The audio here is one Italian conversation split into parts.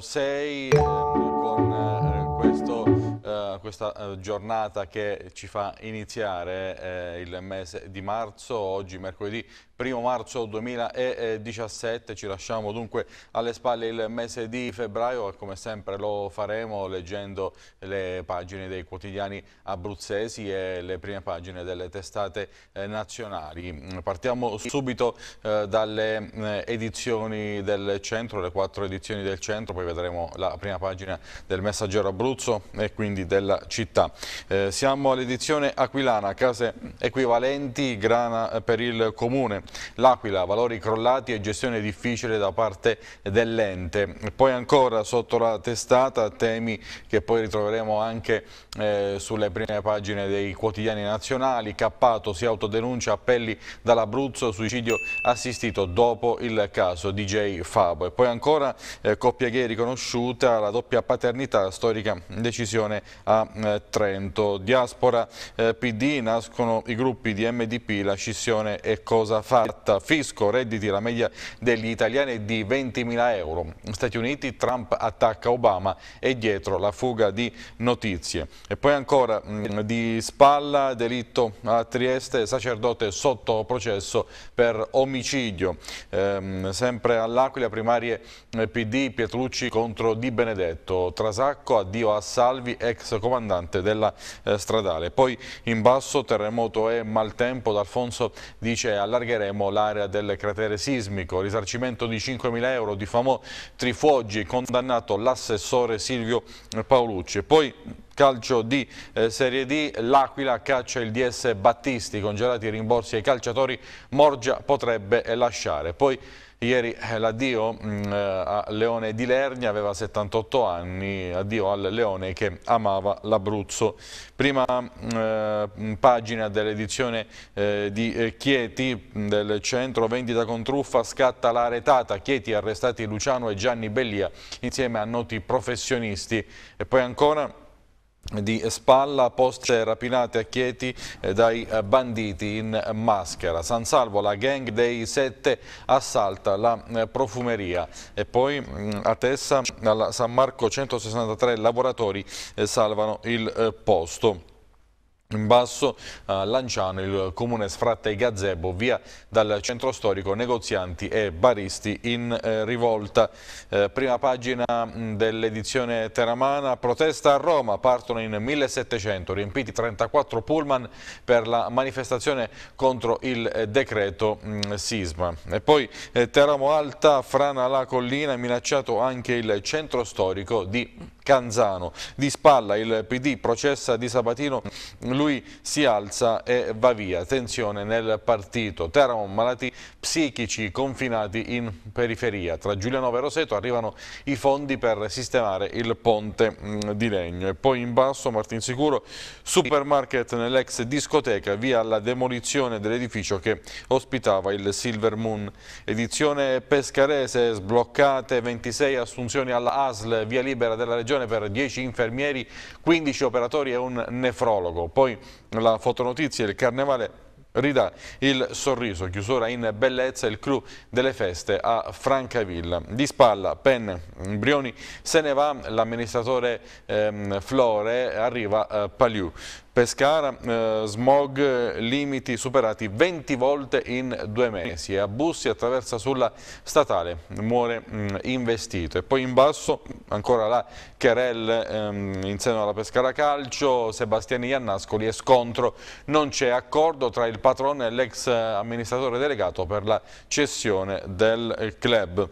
6 ehm, con eh, questo questa, eh, giornata che ci fa iniziare eh, il mese di marzo, oggi mercoledì 1 marzo 2017, ci lasciamo dunque alle spalle il mese di febbraio e come sempre lo faremo leggendo le pagine dei quotidiani abruzzesi e le prime pagine delle testate eh, nazionali. Partiamo subito eh, dalle eh, edizioni del centro, le quattro edizioni del centro, poi vedremo la prima pagina del messaggero Abruzzo e quindi del della città. Eh, siamo all'edizione Aquilana, case equivalenti, grana eh, per il comune, l'Aquila, valori crollati e gestione difficile da parte dell'ente. Poi ancora sotto la testata temi che poi ritroveremo anche eh, sulle prime pagine dei quotidiani nazionali, Cappato si autodenuncia, appelli dall'Abruzzo, suicidio assistito dopo il caso DJ Fabo. E poi ancora eh, coppia gay riconosciuta, la doppia paternità, storica decisione a a eh, Trento. Diaspora eh, PD, nascono i gruppi di MDP, la scissione è cosa fatta. Fisco, redditi, la media degli italiani è di 20.000 euro. Stati Uniti Trump attacca Obama e dietro la fuga di notizie. E poi ancora mh, mm, di spalla, delitto a Trieste, sacerdote sotto processo per omicidio. Ehm, sempre all'Aquila, primarie eh, PD, Pietrucci contro Di Benedetto. Trasacco, addio a Salvi, ex comandante della eh, stradale. Poi in basso terremoto e maltempo, D'Alfonso dice allargheremo l'area del cratere sismico, risarcimento di 5.000 euro di Famò Trifoggi, condannato l'assessore Silvio Paolucci. Poi calcio di eh, Serie D, l'Aquila caccia il DS Battisti, congelati i rimborsi ai calciatori, Morgia potrebbe lasciare. Poi Ieri eh, l'addio mm, eh, a Leone di Lernia, aveva 78 anni, addio al Leone che amava l'Abruzzo. Prima mm, eh, mm, pagina dell'edizione eh, di eh, Chieti del centro vendita con truffa scatta la retata. Chieti arrestati Luciano e Gianni Bellia insieme a noti professionisti. E poi ancora di Spalla, poste rapinate a Chieti eh, dai eh, banditi in maschera. San Salvo, la gang dei sette assalta la eh, profumeria e poi mm, a Tessa, alla San Marco 163 lavoratori salvano il posto. In basso a eh, Lanciano il comune sfratta i gazebo via dal centro storico negozianti e baristi in eh, rivolta. Eh, prima pagina mm, dell'edizione teramana, protesta a Roma, partono in 1700, riempiti 34 pullman per la manifestazione contro il eh, decreto mh, mm, sisma. E poi eh, Teramo Alta, frana la collina, minacciato anche il centro storico di Canzano. Di spalla il PD processa Di Sabatino, lui si alza e va via. Tensione nel partito. Teramo malati psichici confinati in periferia. Tra Giulianova e Roseto arrivano i fondi per sistemare il ponte mm, di legno. E poi in basso Martin Sicuro, supermarket nell'ex discoteca, via la demolizione dell'edificio che ospitava il Silver Moon. Edizione pescarese sbloccate, 26 assunzioni alla ASL, via libera della regione formazione per 10 infermieri, 15 operatori e un nefrologo. Poi la fotonotizia il carnevale ridà il sorriso, chiusura in bellezza il clou delle feste a Francavilla. Di spalla Pen Brioni se ne va, l'amministratore ehm, Flore arriva eh, Paliù. Pescara, eh, smog limiti superati 20 volte in due mesi. A Bussi attraversa sulla statale, muore mh, mm, investito. E poi in basso ancora la Cherel ehm, in seno alla Pescara Calcio, Sebastiani Iannascoli e scontro. Non c'è accordo tra il patrone e l'ex eh, amministratore delegato per la cessione del eh, club.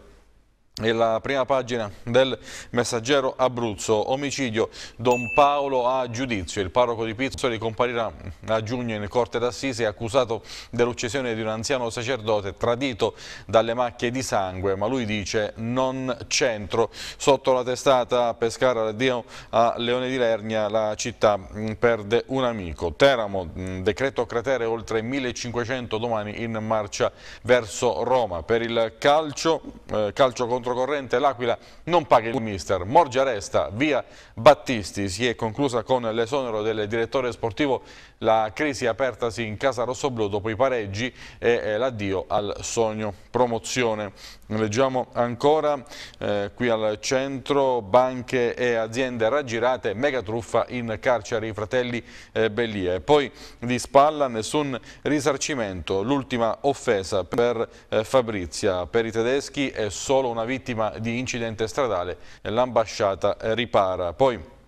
E la prima pagina del messaggero Abruzzo, omicidio Don Paolo a giudizio. Il parroco di Pizzoli comparirà a giugno in corte d'assise accusato dell'uccisione di un anziano sacerdote tradito dalle macchie di sangue, ma lui dice non centro. Sotto la testata a Pescara addio a Leone di Lernia la città mm, perde un amico. Teramo, mm, decreto cratere oltre 1500 domani in marcia verso Roma. Per il calcio, eh, calcio contro controcorrente l'Aquila non paga il mister, Morgia resta, via Battisti, si è conclusa con l'esonero del direttore sportivo la crisi apertasi in casa rossoblu dopo i pareggi e l'addio al sogno promozione. Leggiamo ancora eh, qui al centro banche e aziende raggirate, mega truffa in carcere i fratelli eh, Bellia. E poi di spalla nessun risarcimento, l'ultima offesa per eh, Fabrizia, per i tedeschi è solo una vita vittima di incidente stradale, l'ambasciata eh, ripara. Poi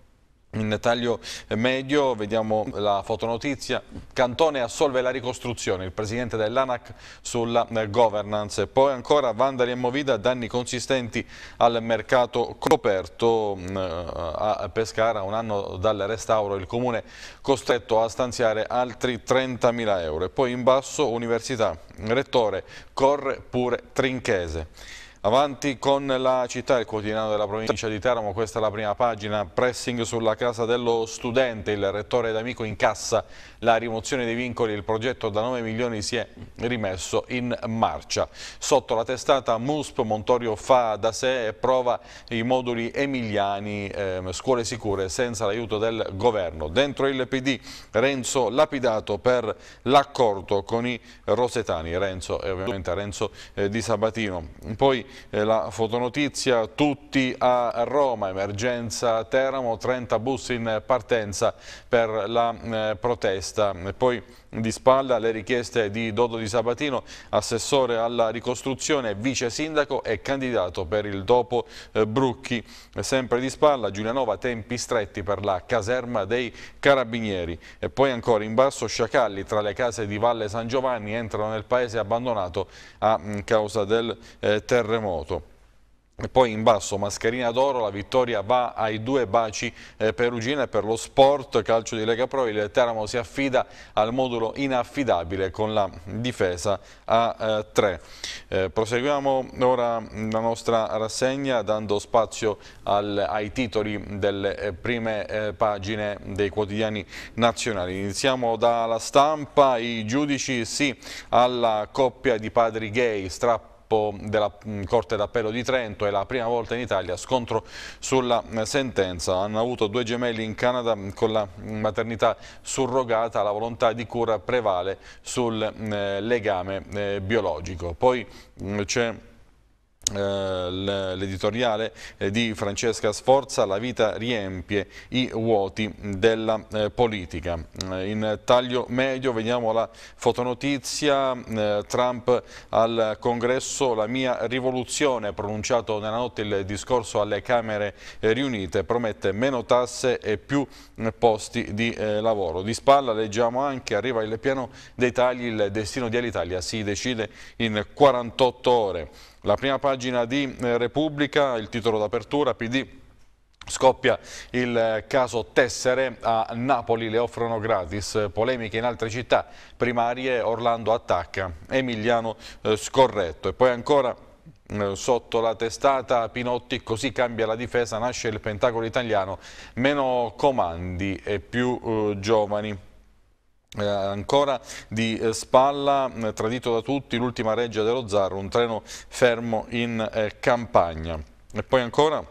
in taglio eh, medio vediamo la fotonotizia. Cantone assolve la ricostruzione, il presidente dell'ANAC sulla eh, governance. Poi ancora Vandali e Movida danni consistenti al mercato coperto mm, a Pescara. Un anno dal restauro il comune costretto a stanziare altri 30.000 euro. E poi in basso università, rettore, corre pure Trinchese. Avanti con la città, il quotidiano della provincia di Teramo, questa è la prima pagina, pressing sulla casa dello studente, il rettore d'amico incassa la rimozione dei vincoli, il progetto da 9 milioni si è rimesso in marcia. Sotto la testata MUSP Montorio fa da sé e prova i moduli emiliani, eh, scuole sicure senza l'aiuto del governo. Dentro il PD Renzo lapidato per l'accordo con i rosetani, Renzo e ovviamente Renzo eh, di Sabatino. Poi eh, la fotonotizia, tutti a Roma, emergenza Teramo, 30 bus in partenza per la eh, protesta. E poi di spalla le richieste di Dodo Di Sabatino, assessore alla ricostruzione, vice sindaco e candidato per il dopo eh, Brucchi. Eh, sempre di spalla Giulianova, tempi stretti per la caserma dei carabinieri. E poi ancora in basso Sciacalli, tra le case di Valle San Giovanni, entrano nel paese abbandonato a mm, causa del eh, terremoto. Yamamoto. poi in basso Mascherina d'Oro, la vittoria va ai due baci eh, perugine per lo sport, calcio di Lega Pro, il Teramo si affida al modulo inaffidabile con la difesa a 3. Eh, eh, proseguiamo ora mm, la nostra rassegna dando spazio al, ai titoli delle prime pagine dei quotidiani nazionali. Iniziamo dalla stampa, i giudici sì alla coppia di padri gay, strappati Cappo della mm, Corte d'Appello di Trento, è la prima volta in Italia scontro sulla eh, sentenza. Hanno avuto due gemelli in Canada mm, con la mm, maternità surrogata, la volontà di cura prevale sul eh, legame eh, biologico. Poi c'è eh, l'editoriale eh, di Francesca Sforza La vita riempie i vuoti della eh, politica. In taglio medio vediamo la fotonotizia Trump al congresso La mia rivoluzione pronunciato nella notte il discorso alle Camere riunite promette meno tasse e più posti di lavoro. Di spalla leggiamo anche arriva il piano dei tagli il destino di Alitalia si decide in 48 ore. La prima pagina di eh, Repubblica, il titolo d'apertura, PD Scoppia il eh, caso Tessere, a Napoli le offrono gratis, polemiche in altre città primarie, Orlando attacca, Emiliano eh, scorretto e poi ancora sotto la testata Pinotti così cambia la difesa, nasce il pentacolo italiano, meno comandi e più eh, giovani. Eh, ancora di eh, spalla, eh, tradito da tutti, l'ultima reggia dello Zarro, un treno fermo in eh, campagna. E poi ancora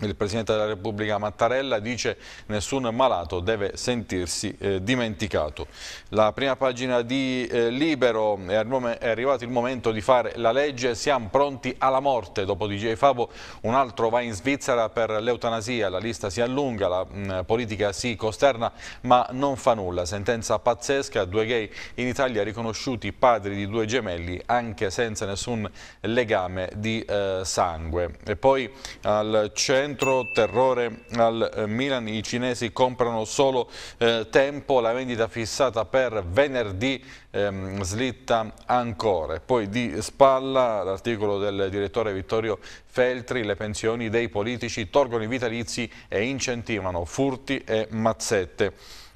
il Presidente della Repubblica Mattarella dice nessun malato deve sentirsi eh, dimenticato. La prima pagina di eh, Libero è, è arrivato il momento di fare la legge, siamo pronti alla morte. Dopo DJ Fabo un altro va in Svizzera per l'eutanasia, la lista si allunga, la mh, mm, politica si costerna ma non fa nulla. Sentenza pazzesca, due gay in Italia riconosciuti padri di due gemelli anche senza nessun legame di eh, sangue. E poi al centro centro, terrore al eh, Milan, i cinesi comprano solo eh, tempo, la vendita fissata per venerdì ehm, slitta ancora. Poi di spalla l'articolo del direttore Vittorio Feltri, le pensioni dei politici tolgono i vitalizi e incentivano furti e mazzette.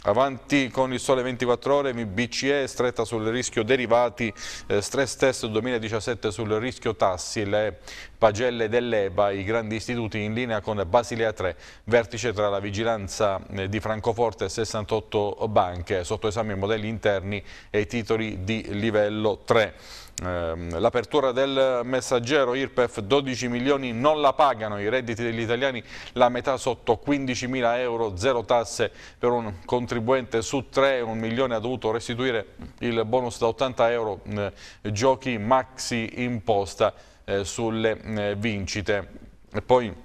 Avanti con il sole 24 ore, BCE stretta sul rischio derivati, eh, stress test 2017 sul rischio tassi, le pagelle dell'EBA, i grandi istituti in linea con Basilea 3, vertice tra la vigilanza eh, di Francoforte e 68 banche, sotto esame modelli interni e titoli di livello 3. Ehm, l'apertura del messaggero IRPEF 12 milioni non la pagano i redditi degli italiani, la metà sotto 15 mila euro, zero tasse per un contribuente su tre, un milione ha dovuto restituire il bonus da 80 euro, eh, giochi maxi imposta eh, sulle eh, vincite. E poi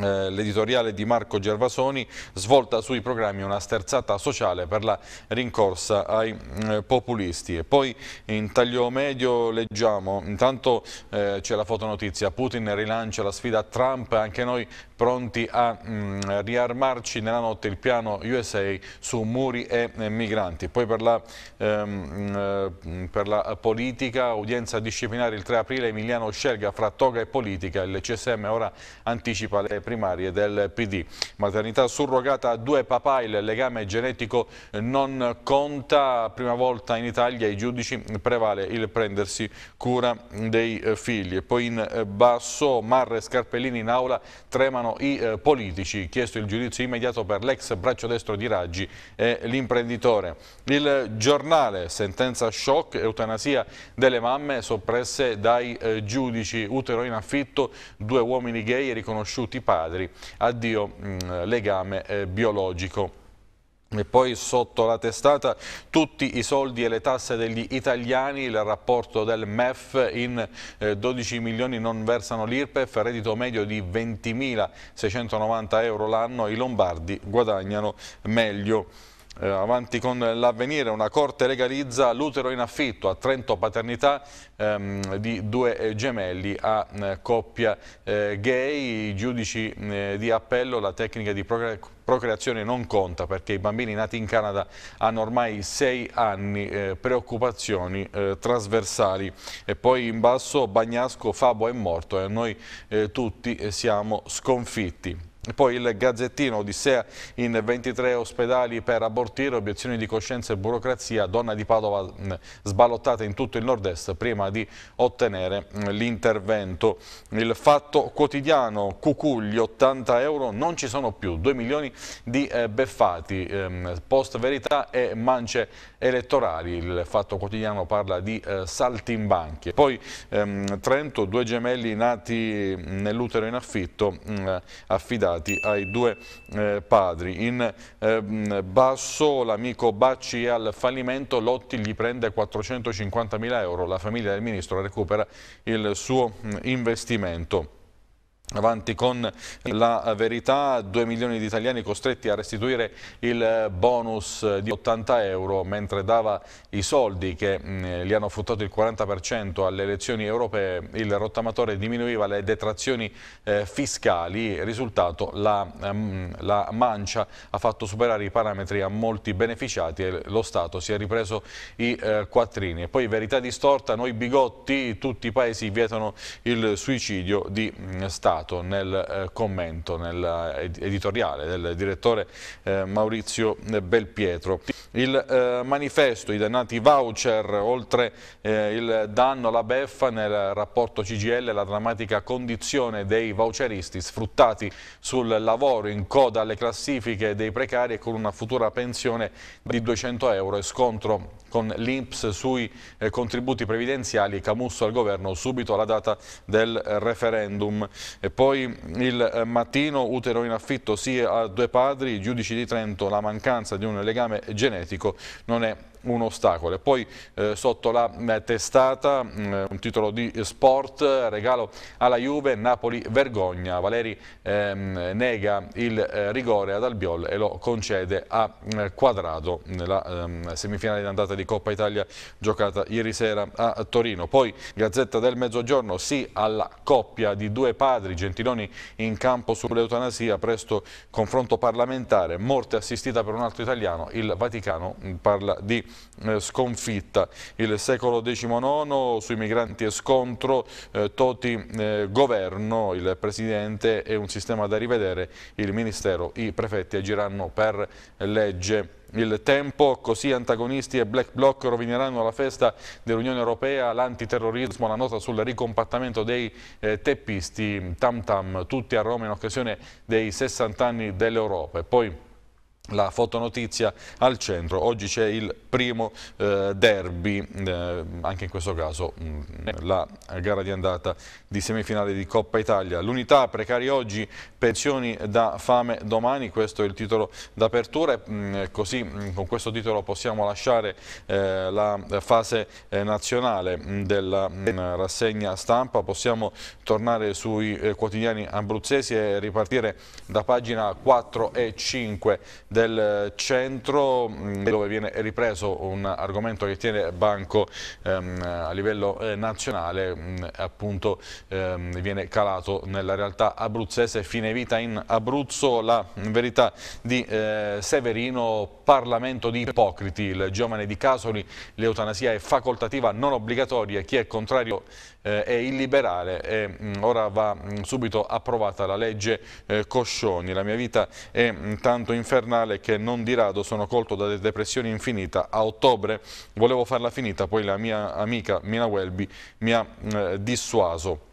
eh, l'editoriale di Marco Gervasoni svolta sui programmi una sterzata sociale per la rincorsa ai eh, populisti e poi in taglio medio leggiamo intanto eh, c'è la fotonotizia Putin rilancia la sfida a Trump anche noi pronti a mh, mm, riarmarci nella notte il piano USA su muri e migranti poi per la, ehm, mm, eh, per la politica udienza disciplinare il 3 aprile Emiliano scelga fra toga e politica il CSM ora anticipa le primarie del PD. Maternità surrogata a due papà, il legame genetico non conta, prima volta in Italia i giudici prevale il prendersi cura dei figli. E Poi in eh, basso Marre Scarpellini in aula tremano i eh, politici, chiesto il giudizio immediato per l'ex braccio destro di Raggi e l'imprenditore. Il giornale, sentenza shock, eutanasia delle mamme soppresse dai eh, giudici, utero in affitto, due uomini gay riconosciuti padri padri, addio mh, mm, legame eh, biologico. E poi sotto la testata tutti i soldi e le tasse degli italiani, il rapporto del MEF in 12 eh, milioni non versano l'IRPEF, reddito medio di 20.690 euro l'anno, i lombardi guadagnano meglio. Eh, avanti con l'avvenire, una corte legalizza l'utero in affitto a Trento Paternità ehm, di due eh, gemelli a eh, coppia eh, gay, i giudici eh, di appello, la tecnica di procre procreazione non conta perché i bambini nati in Canada hanno ormai sei anni, eh, preoccupazioni trasversali e poi in basso Bagnasco Fabo è morto e noi tutti siamo sconfitti. Poi il gazzettino Odissea in 23 ospedali per abortire, obiezioni di coscienza e burocrazia, donna di Padova mm, sballottata in tutto il nord-est prima di ottenere mm, l'intervento. Il fatto quotidiano, Cucugli 80 euro, non ci sono più, 2 milioni di eh, beffati, ehm, post verità e mance elettorali. Il Fatto Quotidiano parla di eh, saltimbanchi. Poi ehm, Trento, due gemelli nati nell'utero in affitto, mh, mm, affidati ai due eh, padri. In ehm, basso l'amico Bacci è al fallimento, Lotti gli prende 450 mila euro, la famiglia del ministro recupera il suo mm, investimento. Avanti con la verità, 2 milioni di italiani costretti a restituire il bonus di 80 euro mentre dava i soldi che li hanno fruttato il 40% alle elezioni europee, il rottamatore diminuiva le detrazioni eh, fiscali, risultato la, ehm, la, mancia ha fatto superare i parametri a molti beneficiati e lo Stato si è ripreso i eh, quattrini. E poi verità distorta, noi bigotti, tutti i paesi vietano il suicidio di Stato citato nel eh, commento, nell'editoriale eh, del direttore eh, Maurizio Belpietro. Il manifesto, i dannati voucher, oltre il danno, la beffa nel rapporto CGL, la drammatica condizione dei voucheristi sfruttati sul lavoro in coda alle classifiche dei precari e con una futura pensione di 200 euro e scontro con l'Inps sui contributi previdenziali, Camusso al governo subito alla data del referendum. E poi il eh, mattino utero in affitto sì a due padri, giudici di Trento, la mancanza di un legame genetico non è un ostacolo. E poi eh, sotto la eh, testata mh, mm, un titolo di sport, regalo alla Juve, Napoli vergogna, Valeri ehm, nega il eh, rigore ad Albiol e lo concede a eh, Quadrado nella ehm, semifinale d'andata di Coppa Italia giocata ieri sera a Torino. Poi Gazzetta del Mezzogiorno, sì alla coppia di due padri, Gentiloni in campo sull'eutanasia, presto confronto parlamentare, morte assistita per un altro italiano, il Vaticano mm, parla di eh, sconfitta. Il secolo XIX sui migranti e scontro, eh, Toti eh, governo, il presidente e un sistema da rivedere, il ministero, i prefetti agiranno per legge il tempo, così antagonisti e black bloc rovineranno la festa dell'Unione Europea, l'antiterrorismo, la nota sul ricompattamento dei eh, teppisti, tam tam, tutti a Roma in occasione dei 60 anni dell'Europa. E poi la fotonotizia al centro, oggi c'è il primo eh, derby, eh, anche in questo caso mh, mm, la gara di andata di semifinale di Coppa Italia. L'unità precari oggi, pensioni da fame domani, questo è il titolo d'apertura e mm, così mh, mm, con questo titolo possiamo lasciare eh, la fase eh, nazionale mh, della rassegna stampa, possiamo tornare sui eh, quotidiani abruzzesi e ripartire da pagina 4 e 5 del centro mm, dove viene ripreso un argomento che tiene banco ehm, a livello eh, nazionale, mh, mm, appunto ehm, viene calato nella realtà abruzzese, fine vita in Abruzzo, la verità di eh, Severino, Parlamento di ipocriti, il giovane di Casoli, l'eutanasia è facoltativa non obbligatoria, chi è contrario eh, è illiberale e mh, mm, ora va mh, mm, subito approvata la legge eh, Coscioni. La mia vita è mh, mm, tanto infernale che non di rado sono colto da depressione infinita. A ottobre volevo farla finita, poi la mia amica Mina Welby mi ha dissuaso.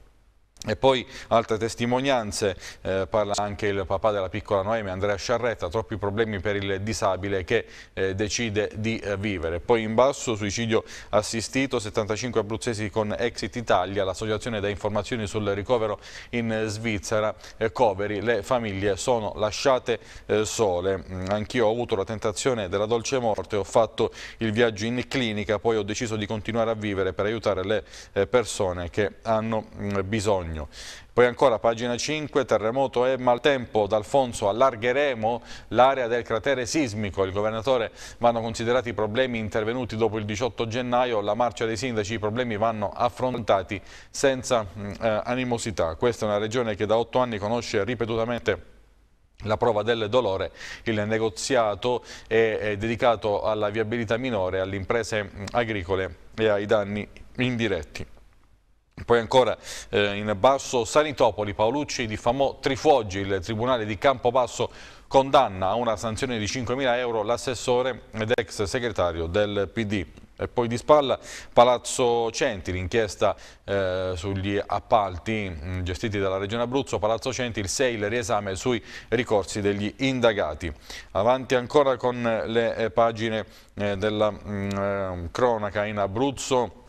E poi altre testimonianze, eh, parla anche il papà della piccola Noemi, Andrea Sciarretta, troppi problemi per il disabile che eh, decide di eh, vivere. Poi in basso, suicidio assistito, 75 abruzzesi con Exit Italia, l'associazione dà informazioni sul ricovero in Svizzera, eh, Coveri, le famiglie sono lasciate eh, sole. Mm, anch'io ho avuto la tentazione della dolce morte, ho fatto il viaggio in clinica, poi ho deciso di continuare a vivere per aiutare le eh, persone che hanno mm, bisogno giugno. Poi ancora pagina 5, terremoto e maltempo, D'Alfonso allargheremo l'area del cratere sismico. Il governatore vanno considerati i problemi intervenuti dopo il 18 gennaio, la marcia dei sindaci, i problemi vanno affrontati senza mm, eh, animosità. Questa è una regione che da otto anni conosce ripetutamente la prova del dolore, il negoziato è, è dedicato alla viabilità minore, alle imprese mm, agricole e ai danni indiretti. Poi ancora eh, in basso Sanitopoli, Paolucci di diffamò Trifoggi, il tribunale di Campobasso condanna a una sanzione di 5.000 euro l'assessore ed ex segretario del PD. E poi di spalla Palazzo Centi, l'inchiesta eh, sugli appalti mm, gestiti dalla Regione Abruzzo, Palazzo Centi, il 6, il riesame sui ricorsi degli indagati. Avanti ancora con le eh, pagine eh, della mh, mm, eh, cronaca in Abruzzo.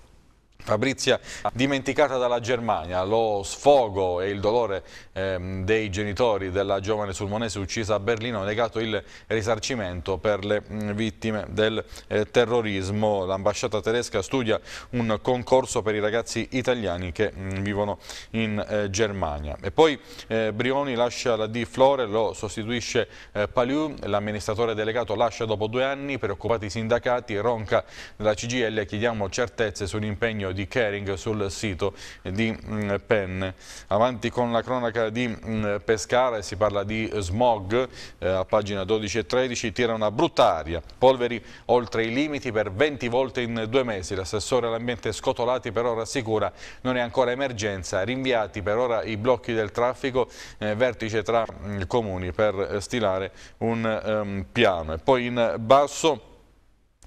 Fabrizia, dimenticata dalla Germania, lo sfogo e il dolore ehm, dei genitori della giovane sulmonese uccisa a Berlino ha negato il risarcimento per le mh, mm, vittime del eh, terrorismo. L'ambasciata tedesca studia un concorso per i ragazzi italiani che mh, mm, vivono in eh, Germania. E poi eh, Brioni lascia la D Flore, lo sostituisce eh, Paliu, l'amministratore delegato lascia dopo due anni, preoccupati i sindacati, ronca la CGL, chiediamo certezze sull'impegno di Kering sul sito di mm, Penne. Avanti con la cronaca di mm, Pescara e si parla di smog eh, a pagina 12 e 13 tira una brutta aria, polveri oltre i limiti per 20 volte in due mesi. L'assessore all'ambiente Scotolati per ora assicura non è ancora emergenza, rinviati per ora i blocchi del traffico, eh, vertice tra eh, comuni per eh, stilare un ehm, piano. E poi in basso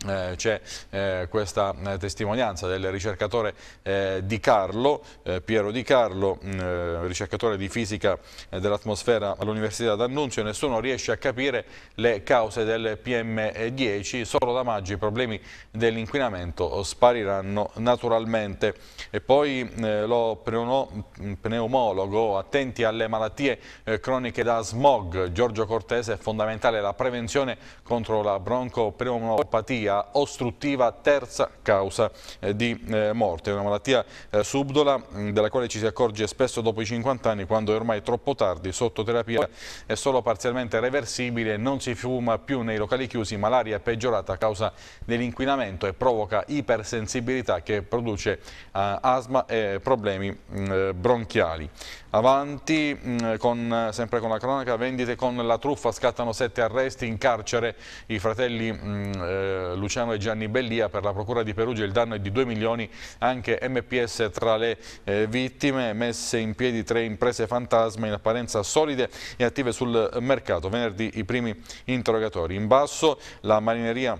eh, c'è eh, questa eh, testimonianza del ricercatore eh, Di Carlo, eh, Piero Di Carlo, mm, eh, ricercatore di fisica dell'atmosfera all'Università d'Annunzio, nessuno riesce a capire le cause del PM10, solo da maggio i problemi dell'inquinamento spariranno naturalmente. E poi lo pneumologo, attenti alle malattie croniche da smog, Giorgio Cortese, è fondamentale la prevenzione contro la broncopneumopatia malattia ostruttiva terza causa eh, di eh, morte, una malattia eh, subdola della quale ci si accorge spesso dopo i 50 anni quando è ormai troppo tardi, sotto terapia è solo parzialmente reversibile, non si fuma più nei locali chiusi ma l'aria è peggiorata a causa dell'inquinamento e provoca ipersensibilità che produce asma e problemi bronchiali. Avanti mm, con, sempre con la cronaca, vendite con la truffa, scattano sette arresti in carcere i fratelli mm, eh, Luciano e Gianni Bellia per la procura di Perugia, il danno è di 2 milioni, anche MPS tra le eh, vittime, messe in piedi tre imprese fantasma in apparenza solide e attive sul mercato, venerdì i primi interrogatori. In basso la marineria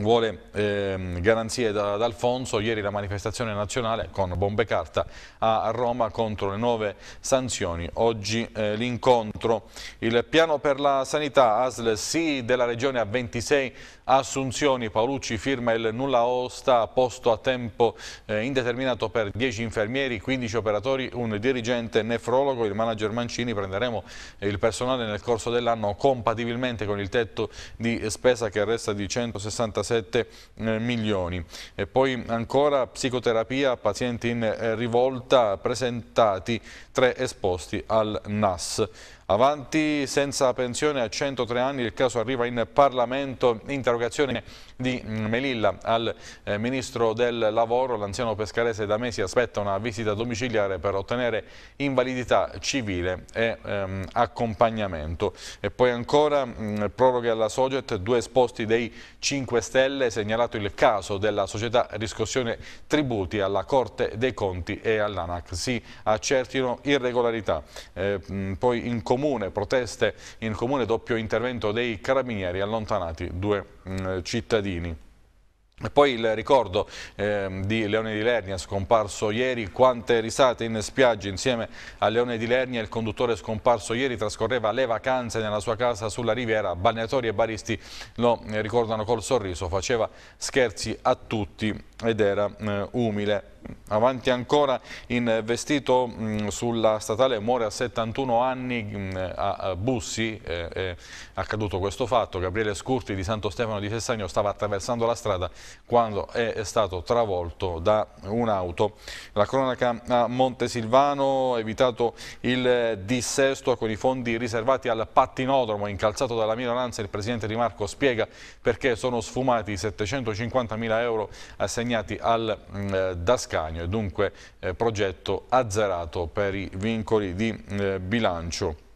vuole eh, garanzie da, da, Alfonso, ieri la manifestazione nazionale con bombe carta a Roma contro le nuove sanzioni, oggi eh, l'incontro, il piano per la sanità ASL sì della regione a 26 assunzioni. Paolucci firma il nulla osta, posto a tempo eh, indeterminato per 10 infermieri, 15 operatori, un dirigente nefrologo, il manager Mancini. Prenderemo il personale nel corso dell'anno compatibilmente con il tetto di spesa che resta di 167 eh, milioni. E poi ancora psicoterapia, pazienti in eh, rivolta, presentati tre esposti al NAS. Avanti senza pensione a 103 anni, il caso arriva in Parlamento, interrogazione di mm, Melilla al eh, Ministro del Lavoro. L'anziano pescarese da mesi aspetta una visita domiciliare per ottenere invalidità civile e ehm, accompagnamento. E poi ancora mh, mm, proroghe alla Soget, due esposti dei 5 Stelle, segnalato il caso della società riscossione tributi alla Corte dei Conti e all'ANAC. Si accertino irregolarità. Eh, mh, mm, poi in comune, proteste in comune, doppio intervento dei carabinieri allontanati due Mm, cittadini. E poi il ricordo eh, di Leone di Lernia, scomparso ieri, quante risate in spiaggia insieme a Leone di Lernia, il conduttore scomparso ieri trascorreva le vacanze nella sua casa sulla riviera, balneatori e baristi lo eh, ricordano col sorriso, faceva scherzi a tutti ed era eh, umile. Avanti ancora in vestito mh, mm, sulla statale muore a 71 anni mh, mm, a, a, Bussi, eh, è accaduto questo fatto, Gabriele Scurti di Santo Stefano di Sessagno stava attraversando la strada quando è, è stato travolto da un'auto. La cronaca a Montesilvano evitato il dissesto con i fondi riservati al pattinodromo, incalzato dalla minoranza il presidente Di Marco spiega perché sono sfumati i 750 mila euro assegnati assegnati al mm, eh, Dascagno e dunque eh, progetto azzerato per i vincoli di mm, eh, bilancio.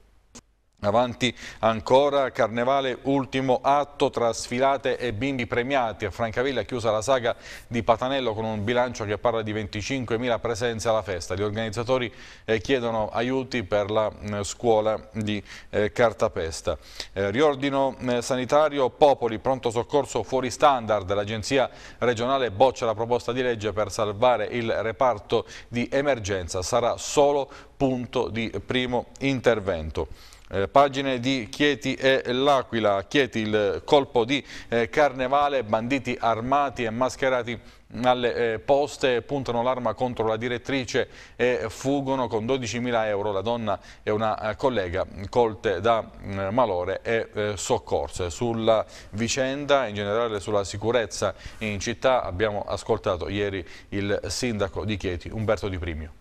Avanti ancora Carnevale, ultimo atto tra sfilate e bimbi premiati. A Francavilla è chiusa la saga di Patanello con un bilancio che parla di 25.000 presenze alla festa. Gli organizzatori eh, chiedono aiuti per la mm, scuola di eh, Cartapesta. Eh, riordino sanitario, Popoli, pronto soccorso fuori standard. L'agenzia regionale boccia la proposta di legge per salvare il reparto di emergenza. Sarà solo punto di primo intervento. Eh, pagine di Chieti e L'Aquila, Chieti il colpo di eh, carnevale, banditi armati e mascherati alle eh, poste, puntano l'arma contro la direttrice e fuggono con 12.000 euro. La donna e una eh, collega colte da mm, malore e eh, soccorse. Sulla vicenda, in generale sulla sicurezza in città, abbiamo ascoltato ieri il sindaco di Chieti, Umberto Di Primio.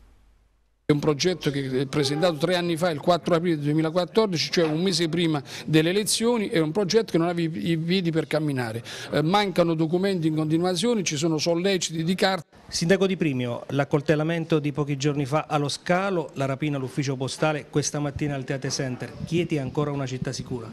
È un progetto che è presentato tre anni fa, il 4 aprile 2014, cioè un mese prima delle elezioni, è un progetto che non ha i vidi per camminare. Eh, mancano documenti in continuazione, ci sono solleciti di carta. Sindaco Di Primio, l'accoltellamento di pochi giorni fa allo Scalo, la rapina all'ufficio postale, questa mattina al Teate Center. chiedi ancora una città sicura?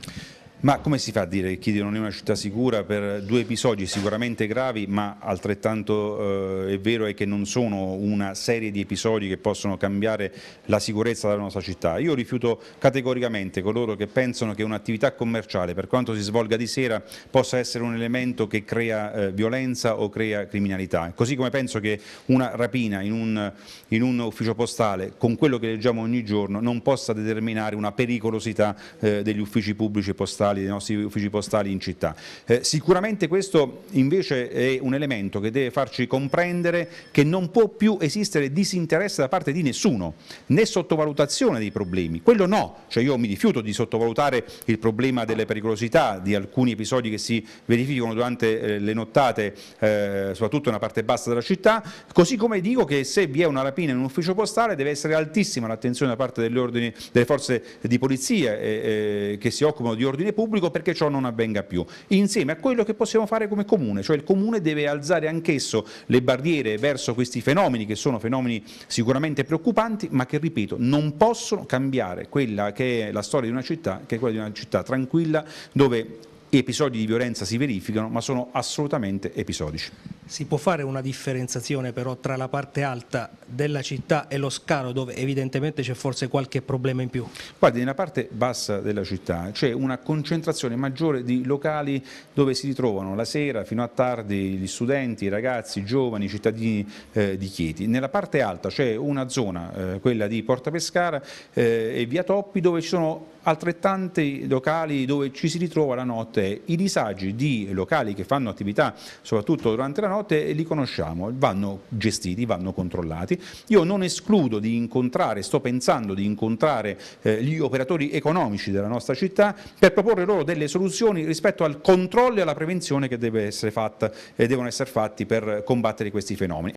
Ma come si fa a dire che Chiedio non è una città sicura per due episodi sicuramente gravi, ma altrettanto eh, è vero è che non sono una serie di episodi che possono cambiare la sicurezza della nostra città. Io rifiuto categoricamente coloro che pensano che un'attività commerciale, per quanto si svolga di sera, possa essere un elemento che crea eh, violenza o crea criminalità. Così come penso che una rapina in un, in un, ufficio postale, con quello che leggiamo ogni giorno, non possa determinare una pericolosità eh, degli uffici pubblici postali postali, dei nostri uffici postali in città. Eh, sicuramente questo invece è un elemento che deve farci comprendere che non può più esistere disinteresse da parte di nessuno, né sottovalutazione dei problemi, quello no, cioè io mi rifiuto di sottovalutare il problema delle pericolosità di alcuni episodi che si verificano durante eh, le nottate, eh, soprattutto nella parte bassa della città, così come dico che se vi è una rapina in un ufficio postale deve essere altissima l'attenzione da parte delle, ordini, delle forze di polizia eh, eh, che si occupano di ordine pubblico perché ciò non avvenga più, insieme a quello che possiamo fare come comune, cioè il comune deve alzare anch'esso le barriere verso questi fenomeni che sono fenomeni sicuramente preoccupanti ma che ripeto non possono cambiare quella che è la storia di una città, che è quella di una città tranquilla dove episodi di violenza si verificano ma sono assolutamente episodici. Si può fare una differenziazione però tra la parte alta della città e lo scalo dove evidentemente c'è forse qualche problema in più? Guardi, nella parte bassa della città c'è una concentrazione maggiore di locali dove si ritrovano la sera fino a tardi gli studenti, i ragazzi, i giovani, i cittadini eh, di Chieti. Nella parte alta c'è una zona, eh, quella di Porta Pescara eh, e Via Toppi dove ci sono altrettanti locali dove ci si ritrova la notte. I disagi di locali che fanno attività soprattutto durante la notte li conosciamo, vanno gestiti, vanno controllati io non escludo di incontrare, sto pensando di incontrare eh, gli operatori economici della nostra città per proporre loro delle soluzioni rispetto al controllo e alla prevenzione che deve essere fatta, eh, devono essere fatti per combattere questi fenomeni.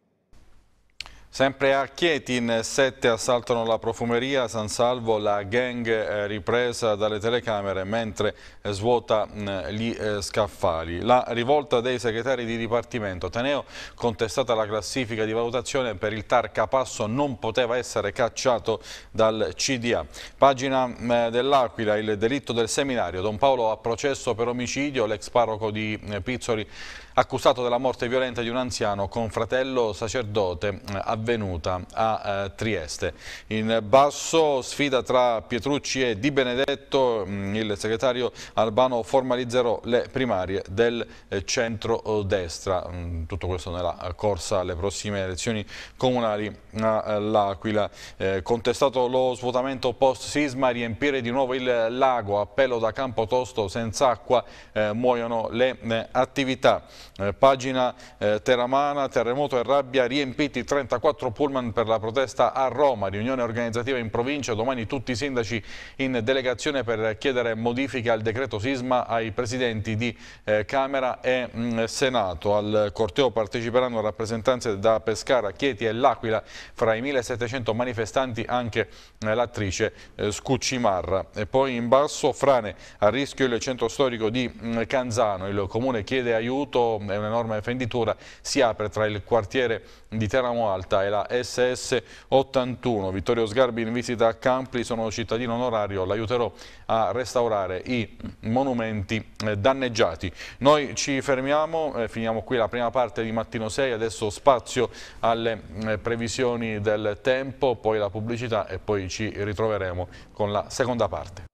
Sempre a Chieti in sette assaltano la profumeria San Salvo, la gang eh, ripresa dalle telecamere mentre eh, svuota mm, gli eh, scaffali. La rivolta dei segretari di Dipartimento Teneo, contestata la classifica di valutazione per il TAR Capasso, non poteva essere cacciato dal CDA. Pagina mm, dell'Aquila, il delitto del seminario. Don Paolo a processo per omicidio, l'ex parroco di Pizzoli accusato della morte violenta di un anziano con fratello sacerdote eh, avvenuta a eh, Trieste. In basso sfida tra Pietrucci e Di Benedetto, mm, il segretario Albano formalizzerà le primarie del eh, centro-destra. Eh, mm, tutto questo nella corsa alle prossime elezioni comunali all'Aquila. Eh, contestato lo svuotamento post-sisma, riempire di nuovo il lago, appello da Campotosto senza acqua, muoiono le attività. Eh, pagina eh, teramana, terremoto e rabbia, riempiti 34 pullman per la protesta a Roma, riunione organizzativa in provincia, domani tutti i sindaci in delegazione per chiedere modifiche al decreto sisma ai presidenti di eh, Camera e mh, mm, Senato. Al corteo parteciperanno rappresentanze da Pescara, Chieti e L'Aquila, fra i 1700 manifestanti anche eh, l'attrice eh, Scuccimarra. E poi in basso Frane, a rischio il centro storico di mh, mm, Canzano, il comune chiede aiuto è un'enorme fenditura si apre tra il quartiere di Teramo Alta e la SS 81. Vittorio Sgarbi in visita a Campli, sono cittadino onorario, l'aiuterò a restaurare i monumenti eh, danneggiati. Noi ci fermiamo, eh, finiamo qui la prima parte di Mattino 6, adesso spazio alle eh, previsioni del tempo, poi la pubblicità e poi ci ritroveremo con la seconda parte.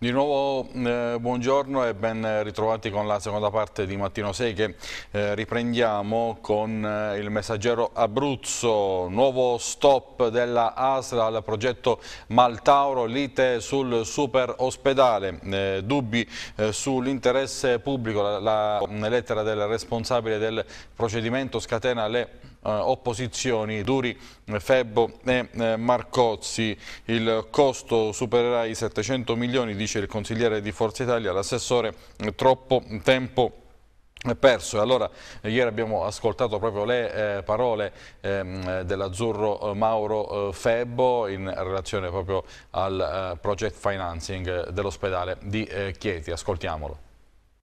Di nuovo eh, buongiorno e ben ritrovati con la seconda parte di Mattino 6 che eh, riprendiamo con eh, il messaggero Abruzzo, nuovo stop della ASL al progetto Maltauro, lite sul super ospedale, eh, dubbi eh, sull'interesse pubblico, la, la lettera del responsabile del procedimento scatena le eh, opposizioni Duri, Febbo e eh, Marcozzi. Il costo supererà i 700 milioni, dice il consigliere di Forza Italia, l'assessore eh, troppo tempo perso e allora ieri abbiamo ascoltato proprio le eh, parole ehm, dell'azzurro Mauro eh, Febbo in relazione proprio al project financing dell'ospedale di Chieti, ascoltiamolo.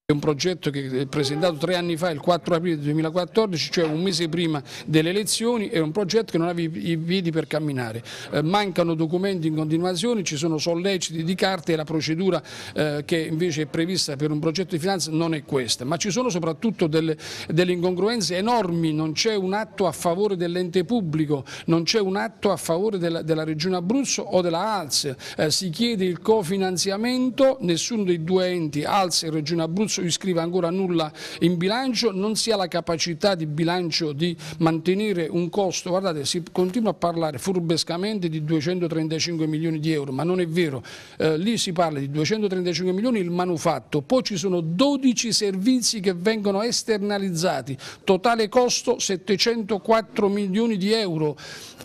È un progetto che presentato tre anni fa, il 4 aprile 2014, cioè un mese prima delle elezioni, è un progetto che non aveva i piedi per camminare. Eh, mancano documenti in continuazione, ci sono solleciti di carte e la procedura eh, che invece è prevista per un progetto di finanza non è questa, ma ci sono soprattutto delle, delle incongruenze enormi, non c'è un atto a favore dell'ente pubblico, non c'è un atto a favore della, della Regione Abruzzo o della ALS, eh, si chiede il cofinanziamento, nessuno dei due enti, ALS e Regione Abruzzo, iscrive ancora nulla in bilancio, non si ha la capacità di bilancio di mantenere un costo, guardate si continua a parlare furbescamente di 235 milioni di euro, ma non è vero, eh, lì si parla di 235 milioni il manufatto, poi ci sono 12 servizi che vengono esternalizzati, totale costo 704 milioni di euro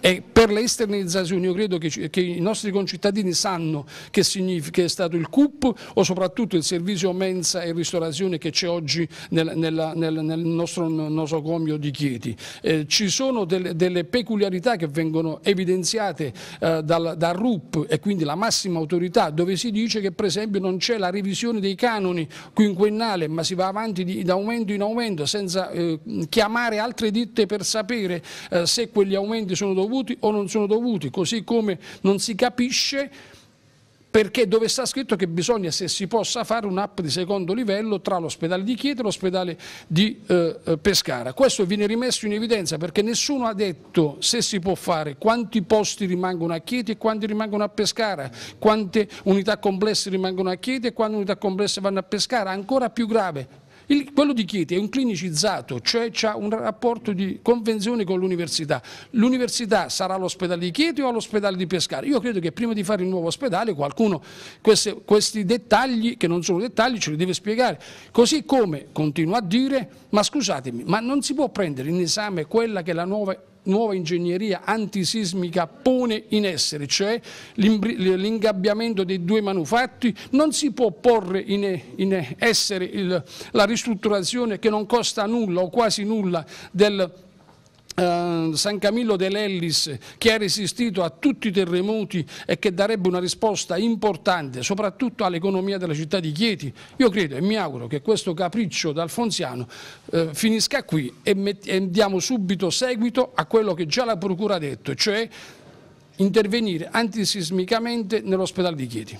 e per le esternalizzazioni io credo che, che i nostri concittadini sanno che, che è stato il CUP o soprattutto il servizio mensa e ristorazione ristorazione che c'è oggi nel, nella, nel, nel nostro nosocomio di Chieti. Eh, ci sono delle, delle, peculiarità che vengono evidenziate eh, dal, dal, RUP e quindi la massima autorità dove si dice che per esempio non c'è la revisione dei canoni quinquennale ma si va avanti di, da aumento in aumento senza eh, chiamare altre ditte per sapere eh, se quegli aumenti sono dovuti o non sono dovuti, così come non si capisce perché dove sta scritto che bisogna, se si possa, fare un'app di secondo livello tra l'ospedale di Chieti e l'ospedale di eh, eh, Pescara. Questo viene rimesso in evidenza perché nessuno ha detto se si può fare, quanti posti rimangono a Chieti e quanti rimangono a Pescara, quante unità complesse rimangono a Chieti e quante unità complesse vanno a Pescara. Ancora più grave, il, quello di Chieti è un clinicizzato, cioè ha un rapporto di convenzione con l'università. L'università sarà all'ospedale di Chieti o all'ospedale di Pescara? Io credo che prima di fare il nuovo ospedale qualcuno queste, questi dettagli, che non sono dettagli, ce li deve spiegare. Così come, continuo a dire, ma scusatemi, ma non si può prendere in esame quella che è la nuova nuova ingegneria antisismica pone in essere, cioè l'ingabbiamento dei due manufatti, non si può porre in, essere la ristrutturazione che non costa nulla o quasi nulla del Uh, San Camillo dell'Ellis che ha resistito a tutti i terremoti e che darebbe una risposta importante soprattutto all'economia della città di Chieti. Io credo e mi auguro che questo capriccio d'Alfonziano uh, eh, finisca qui e, e diamo subito seguito a quello che già la Procura ha detto, cioè intervenire antisismicamente nell'ospedale di Chieti.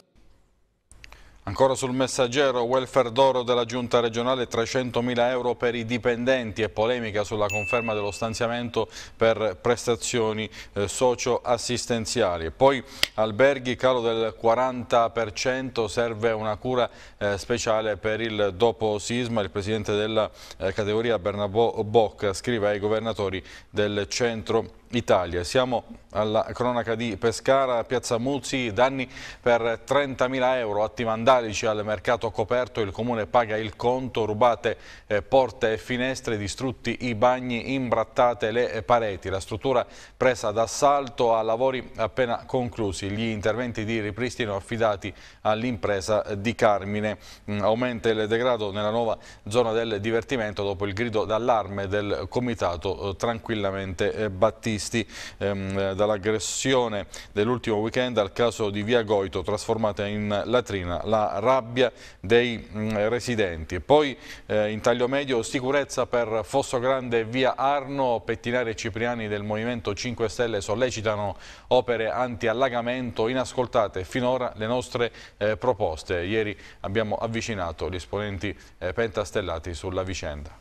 Ancora sul messaggero, welfare d'oro della giunta regionale, 300.000 euro per i dipendenti e polemica sulla conferma dello stanziamento per prestazioni eh, socio-assistenziali. Poi alberghi, calo del 40%, serve una cura eh, speciale per il dopo sisma. Il presidente della eh, categoria Bernabò Bocca scrive ai governatori del centro Italia. Siamo alla cronaca di Pescara, Piazza Muzzi, danni per 30.000 euro, atti vandalici al mercato coperto, il comune paga il conto, rubate eh, porte e finestre, distrutti i bagni, imbrattate le eh, pareti, la struttura presa d'assalto a lavori appena conclusi, gli interventi di ripristino affidati all'impresa di Carmine. Mm, aumenta il degrado nella nuova zona del divertimento dopo il grido d'allarme del comitato eh, tranquillamente Battista visti ehm, dall'aggressione dell'ultimo weekend al caso di Via Goito trasformata in latrina, la rabbia dei mh, mm, residenti. poi eh, in taglio medio sicurezza per Fosso Grande e Via Arno, Pettinari e Cipriani del Movimento 5 Stelle sollecitano opere anti-allagamento inascoltate finora le nostre eh, proposte. Ieri abbiamo avvicinato gli esponenti eh, pentastellati sulla vicenda.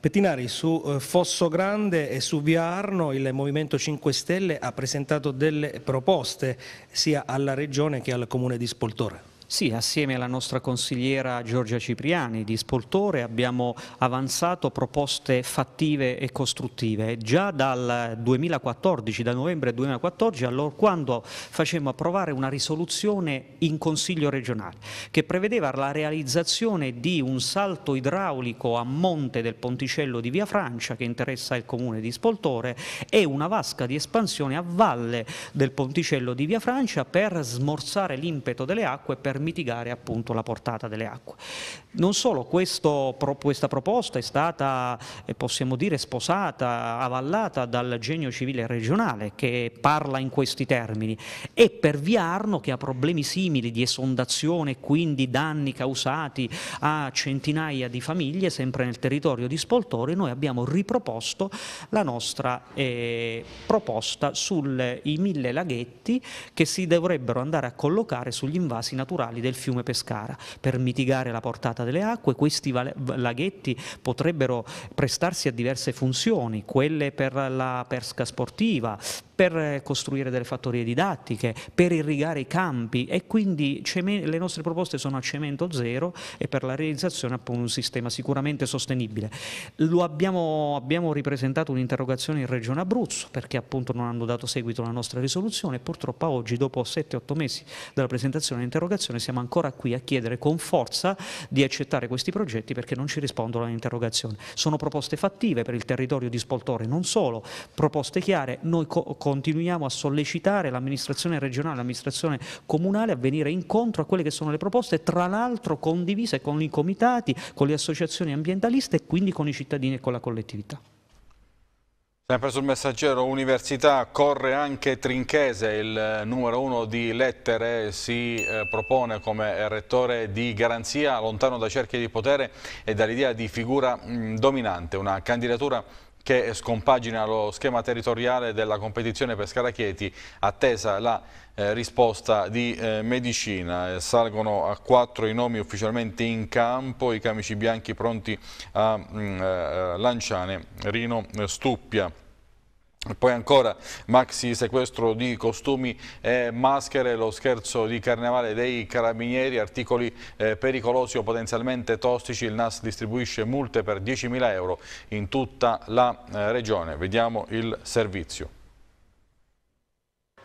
Pettinari su eh, Fosso Grande e su Via Arno il Movimento 5 Stelle ha presentato delle proposte sia alla Regione che al Comune di Spoltore. Sì, assieme alla nostra consigliera Giorgia Cipriani di Spoltore abbiamo avanzato proposte fattive e costruttive già dal 2014, da novembre 2014, allora quando facemmo approvare una risoluzione in Consiglio regionale che prevedeva la realizzazione di un salto idraulico a monte del ponticello di Via Francia che interessa il comune di Spoltore e una vasca di espansione a valle del ponticello di Via Francia per smorzare l'impeto delle acque per per mitigare appunto la portata delle acque. Non solo, questo, pro, questa proposta è stata, eh, possiamo dire, sposata, avallata dal genio civile regionale che parla in questi termini e per Arno che ha problemi simili di esondazione e quindi danni causati a centinaia di famiglie sempre nel territorio di Spoltore noi abbiamo riproposto la nostra eh, proposta sui mille laghetti che si dovrebbero andare a collocare sugli invasi naturali naturali del fiume Pescara. Per mitigare la portata delle acque questi laghetti potrebbero prestarsi a diverse funzioni, quelle per la pesca sportiva, per costruire delle fattorie didattiche, per irrigare i campi e quindi le nostre proposte sono a cemento zero e per la realizzazione appunto un sistema sicuramente sostenibile. Abbiamo, abbiamo, ripresentato un'interrogazione in Regione Abruzzo perché appunto non hanno dato seguito alla nostra risoluzione e purtroppo oggi dopo 7-8 mesi dalla presentazione dell'interrogazione noi siamo ancora qui a chiedere con forza di accettare questi progetti perché non ci rispondono all'interrogazione. Sono proposte fattive per il territorio di Spoltore, non solo, proposte chiare, noi co continuiamo a sollecitare l'amministrazione regionale, l'amministrazione comunale a venire incontro a quelle che sono le proposte, tra l'altro condivise con i comitati, con le associazioni ambientaliste e quindi con i cittadini e con la collettività. Sempre sul messaggero Università corre anche Trinchese, il eh, numero uno di lettere si eh, propone come rettore di garanzia, lontano da cerchi di potere e dall'idea di figura mh, dominante, una candidatura che scompagina lo schema territoriale della competizione Pescara-Chieti, attesa la eh, risposta di eh, Medicina. Eh, salgono a quattro i nomi ufficialmente in campo, i camici bianchi pronti a mh, mm, eh, eh lanciare Rino eh, Stuppia. Poi ancora maxi sequestro di costumi e eh, maschere, lo scherzo di carnevale dei carabinieri, articoli eh, pericolosi o potenzialmente tossici, il NAS distribuisce multe per 10.000 euro in tutta la eh, regione. Vediamo il servizio.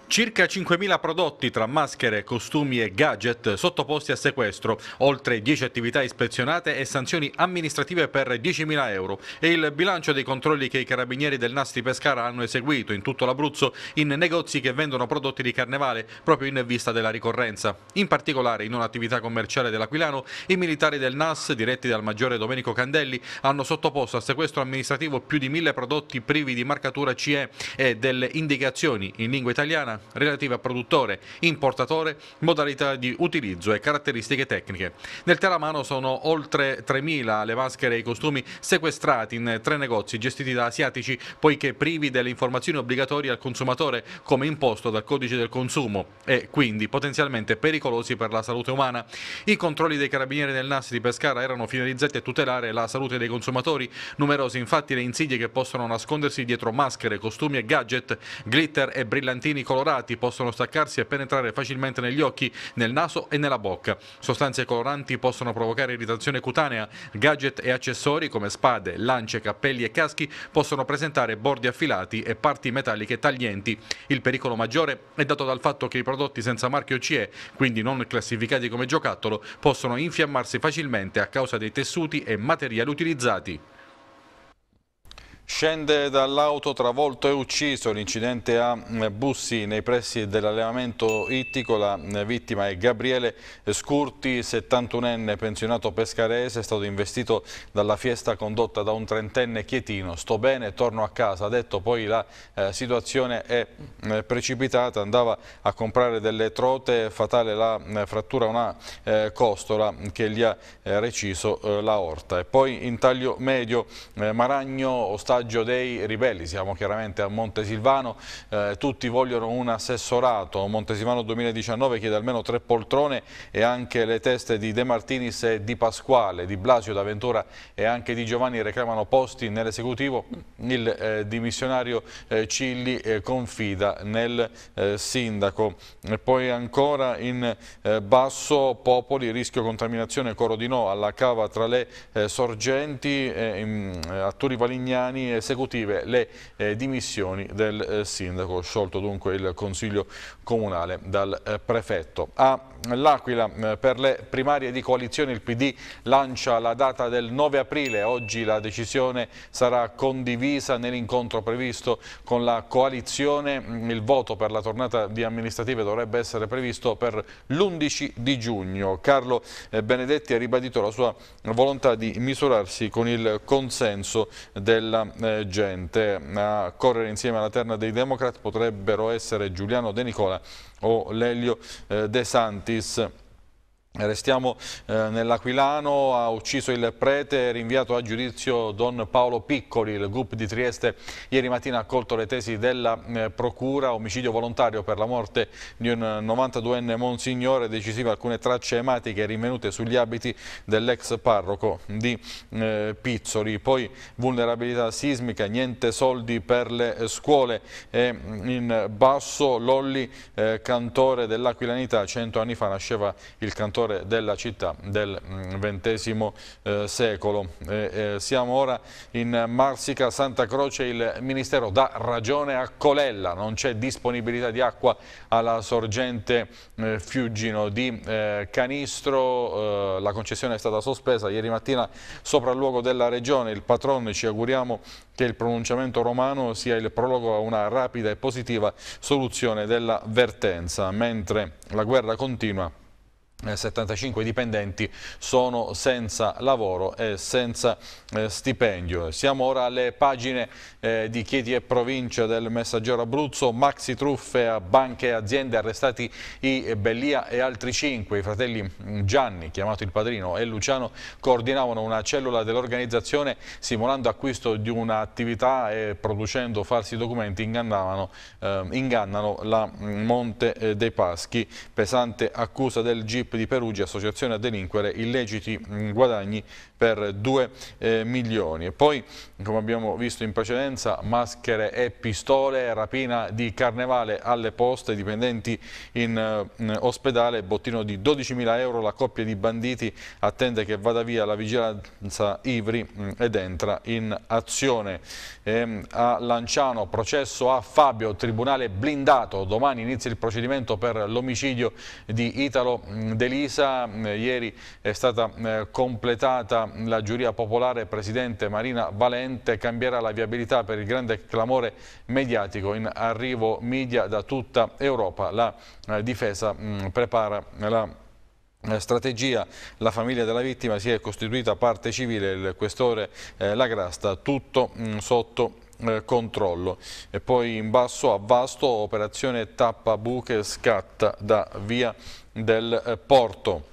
Circa 5.000 prodotti tra maschere, costumi e gadget sottoposti a sequestro, oltre 10 attività ispezionate e sanzioni amministrative per 10.000 euro e il bilancio dei controlli che i carabinieri del Nasti Pescara hanno eseguito in tutto l'Abruzzo in negozi che vendono prodotti di carnevale proprio in vista della ricorrenza. In particolare in un'attività commerciale dell'Aquilano i militari del NAS diretti dal maggiore Domenico Candelli hanno sottoposto a sequestro amministrativo più di 1.000 prodotti privi di marcatura CE e delle indicazioni in lingua italiana italiana relative a produttore, importatore, modalità di utilizzo e caratteristiche tecniche. Nel telamano sono oltre 3.000 le maschere e i costumi sequestrati in tre negozi gestiti da asiatici poiché privi delle informazioni obbligatorie al consumatore come imposto dal codice del consumo e quindi potenzialmente pericolosi per la salute umana. I controlli dei carabinieri del NAS di Pescara erano finalizzati a tutelare la salute dei consumatori, numerose infatti le insidie che possono nascondersi dietro maschere, costumi e gadget, glitter e brillantini colorati colorati possono staccarsi e penetrare facilmente negli occhi, nel naso e nella bocca. Sostanze coloranti possono provocare irritazione cutanea. Gadget e accessori come spade, lance, cappelli e caschi possono presentare bordi affilati e parti metalliche taglienti. Il pericolo maggiore è dato dal fatto che i prodotti senza marchio CE, quindi non classificati come giocattolo, possono infiammarsi facilmente a causa dei tessuti e materiali utilizzati. Scende dall'auto travolto e ucciso l'incidente a eh, Bussi nei pressi dell'allevamento ittico. La eh, vittima è Gabriele Scurti, 71enne pensionato pescarese, è stato investito dalla fiesta condotta da un trentenne chietino. Sto bene, torno a casa. Ha detto poi la eh, situazione è eh, precipitata, andava a comprare delle trote, fatale la eh, frattura a una eh, costola che gli ha reciso la orta. E poi in taglio medio Maragno, ostaggio passaggio dei ribelli, siamo chiaramente a Montesilvano, eh, tutti vogliono un assessorato, Montesilvano 2019 chiede almeno tre poltrone e anche le teste di De Martinis e di Pasquale, di Blasio, D'Aventura e anche di Giovanni reclamano posti nell'esecutivo, il eh, dimissionario eh, Cilli eh, confida nel eh, sindaco. E poi ancora in eh, basso Popoli, rischio contaminazione coro di no alla cava tra le sorgenti, a Turi Valignani esecutive le eh, dimissioni del eh, sindaco, sciolto dunque il Consiglio Comunale dal eh, prefetto. A L'Aquila eh, per le primarie di coalizione il PD lancia la data del 9 aprile, oggi la decisione sarà condivisa nell'incontro previsto con la coalizione, il voto per la tornata di amministrative dovrebbe essere previsto per l'11 di giugno. Carlo eh, Benedetti ha ribadito la sua volontà di misurarsi con il consenso della eh, gente. A correre insieme alla terna dei Democrat potrebbero essere Giuliano De Nicola o Lelio eh, De Santis. Restiamo eh, nell'Aquilano, ha ucciso il prete, e rinviato a giudizio Don Paolo Piccoli, il GUP di Trieste ieri mattina ha accolto le tesi della eh, procura, omicidio volontario per la morte di un 92enne eh, monsignore, decisiva alcune tracce ematiche rinvenute sugli abiti dell'ex parroco di eh, Pizzoli, poi vulnerabilità sismica, niente soldi per le scuole e mm, in basso Lolli, eh, cantore dell'Aquilanità, cento anni fa nasceva il cantore autore della città del XX mm, eh, secolo. Eh, siamo ora in Marsica, Santa Croce, il Ministero dà ragione a Colella, non c'è disponibilità di acqua alla sorgente eh, Fiuggino di Canistro, la concessione è stata sospesa ieri mattina sopra il luogo della regione, il patrone ci auguriamo che il pronunciamento romano sia il prologo a una rapida e positiva soluzione della vertenza, mentre la guerra continua 75 eh, dipendenti sono senza lavoro e senza eh, stipendio. Siamo ora alle pagine eh, di Chieti e provincia del messaggero Abruzzo, maxi truffe a banche e aziende, arrestati i Bellia e altri cinque. I fratelli mm, Gianni, chiamato il padrino, e Luciano coordinavano una cellula dell'organizzazione simulando acquisto di un'attività e producendo falsi documenti ingannavano, eh, ingannano la mm, Monte eh, dei Paschi. Pesante accusa del GP di Perugia, associazione a delinquere, illeciti mm, guadagni per 2 eh, milioni. E poi, come abbiamo visto in precedenza, maschere e pistole, rapina di carnevale alle poste, dipendenti in eh, ospedale, bottino di 12 mila euro, la coppia di banditi attende che vada via la vigilanza Ivri mh, mm, ed entra in azione. E, ehm, a Lanciano, processo a Fabio, tribunale blindato, domani inizia il procedimento per l'omicidio di Italo De Delisa. Eh, ieri è stata eh, completata la giuria popolare presidente Marina Valente, cambierà la viabilità per il grande clamore mediatico in arrivo media da tutta Europa. La eh, difesa mm, prepara la strategia, la famiglia della vittima si è costituita parte civile, il questore Lagrasta, tutto mm, sotto controllo. E poi in basso a Vasto, operazione tappa buche scatta da via del eh, porto.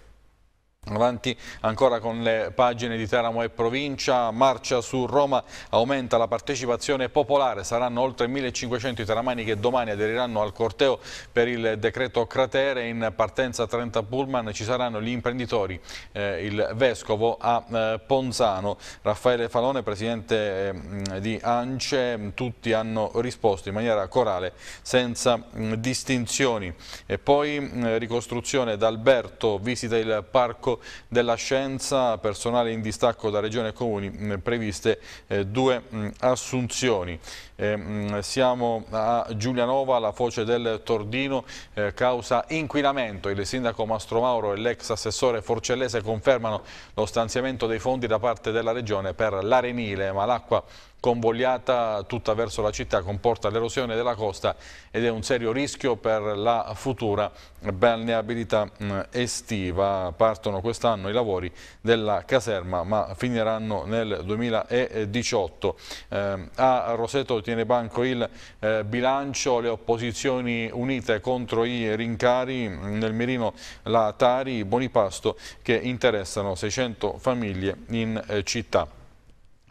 Avanti ancora con le pagine di Teramo e provincia, marcia su Roma, aumenta la partecipazione popolare, saranno oltre 1500 i teramani che domani aderiranno al corteo per il decreto cratere, in partenza 30 pullman ci saranno gli imprenditori, eh, il vescovo a eh, Ponzano, Raffaele Falone, presidente eh, di Ance, tutti hanno risposto in maniera corale, senza mh, distinzioni. E poi mh, ricostruzione d'Alberto, visita il parco Parco della Scienza, personale in distacco da Regione e Comuni, previste eh, due assunzioni. Eh, siamo a Giulianova, la foce del Tordino, eh, causa inquinamento. Il sindaco Mastro Mauro e l'ex assessore Forcellese confermano lo stanziamento dei fondi da parte della Regione per l'arenile, ma l'acqua convogliata tutta verso la città comporta l'erosione della costa ed è un serio rischio per la futura balneabilità estiva. Partono quest'anno i lavori della caserma ma finiranno nel 2018. Eh, a Roseto tiene banco il eh, bilancio, le opposizioni unite contro i rincari, nel mirino la Tari, Bonipasto che interessano 600 famiglie in eh, città.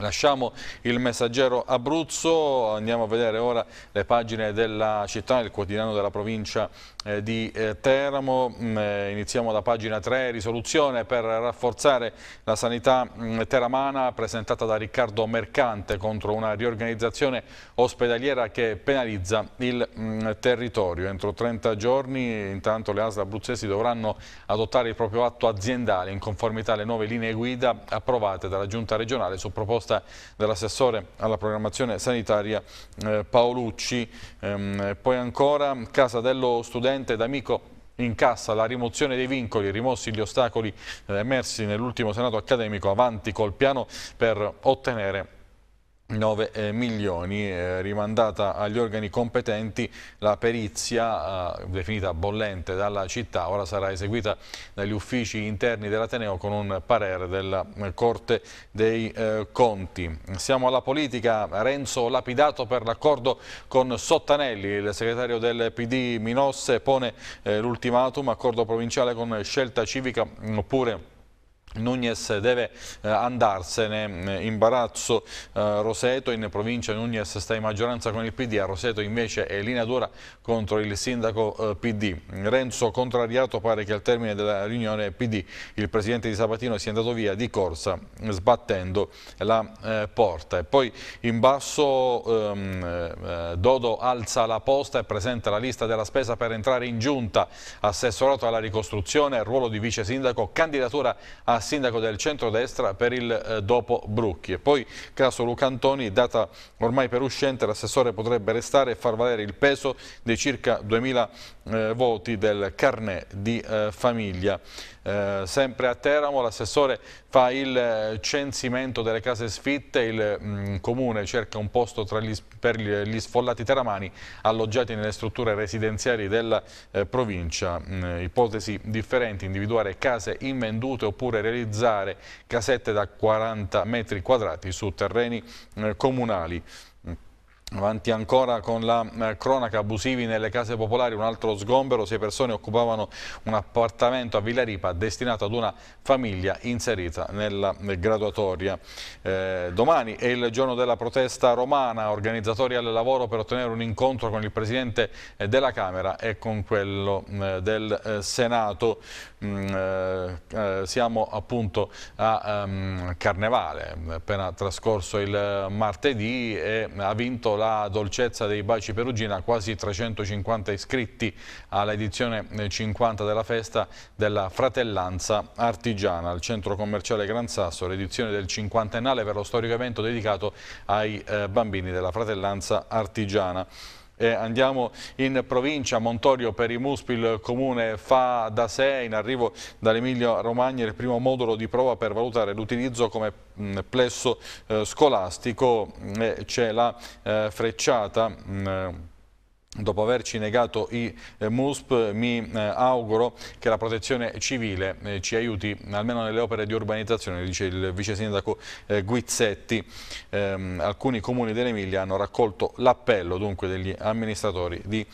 Lasciamo il messaggero Abruzzo, andiamo a vedere ora le pagine della città, il quotidiano della provincia eh, di eh, Teramo. Mm, eh, iniziamo da pagina 3, risoluzione per rafforzare la sanità mm, teramana presentata da Riccardo Mercante contro una riorganizzazione ospedaliera che penalizza il mm, territorio. Entro 30 giorni intanto le ASL abruzzesi dovranno adottare il proprio atto aziendale in conformità alle nuove linee guida approvate dalla Giunta regionale su proposta proposta dell'assessore alla programmazione sanitaria eh, Paolucci. Ehm, poi ancora Casa dello Studente d'Amico in cassa la rimozione dei vincoli, rimossi gli ostacoli eh, emersi nell'ultimo senato accademico, avanti col piano per ottenere 9 eh, milioni, eh, rimandata agli organi competenti la perizia eh, definita bollente dalla città, ora sarà eseguita dagli uffici interni dell'Ateneo con un parere della eh, Corte dei eh, Conti. Siamo alla politica, Renzo lapidato per l'accordo con Sottanelli, il segretario del PD Minosse pone eh, l'ultimatum, accordo provinciale con scelta civica oppure Nunez deve eh, andarsene, eh, imbarazzo eh, Roseto in provincia, Nunez sta in maggioranza con il PD, a Roseto invece è linea dura contro il sindaco PD. Renzo contrariato pare che al termine della riunione PD il presidente di Sabatino sia andato via di corsa sbattendo la porta. E poi in basso ehm, Dodo alza la posta e presenta la lista della spesa per entrare in giunta, assessorato alla ricostruzione, ruolo di vice sindaco, candidatura a sindaco del centrodestra per il eh, dopo Brucchi. E poi caso Lucantoni, data ormai per uscente, l'assessore potrebbe restare e far valere il peso dei circa 2.000 eh, voti del carnet di eh, famiglia. Eh, sempre a Teramo l'assessore fa il eh, censimento delle case sfitte, il mh, mm, comune cerca un posto gli, per gli sfollati teramani alloggiati nelle strutture residenziali della eh, provincia, mh, mm, ipotesi differenti, individuare case invendute oppure realizzare casette da 40 metri quadrati su terreni eh, comunali. Avanti ancora con la eh, cronaca abusivi nelle case popolari, un altro sgombero, sei persone occupavano un appartamento a Villa Ripa destinato ad una famiglia inserita nella graduatoria. Eh, domani è il giorno della protesta romana, organizzatori al lavoro per ottenere un incontro con il Presidente eh, della Camera e con quello eh, del Senato. Mm, eh, eh, siamo appunto a um, Carnevale, appena trascorso il eh, martedì e ha vinto la dolcezza dei baci perugina, quasi 350 iscritti all'edizione 50 eh, della festa della fratellanza artigiana al centro commerciale Gran Sasso, l'edizione del cinquantennale per lo storico evento dedicato ai eh, bambini della fratellanza artigiana. Eh, andiamo in provincia, Montorio per i Muspi, il comune fa da sé, in arrivo dall'Emilia Romagna il primo modulo di prova per valutare l'utilizzo come mm, plesso eh, scolastico, eh, c'è la eh, frecciata. Mh, mm, Dopo averci negato i eh, MUSP mi eh, auguro che la protezione civile eh, ci aiuti almeno nelle opere di urbanizzazione, dice il vice sindaco Guizzetti. Ehm, alcuni comuni dell'Emilia hanno raccolto l'appello degli amministratori di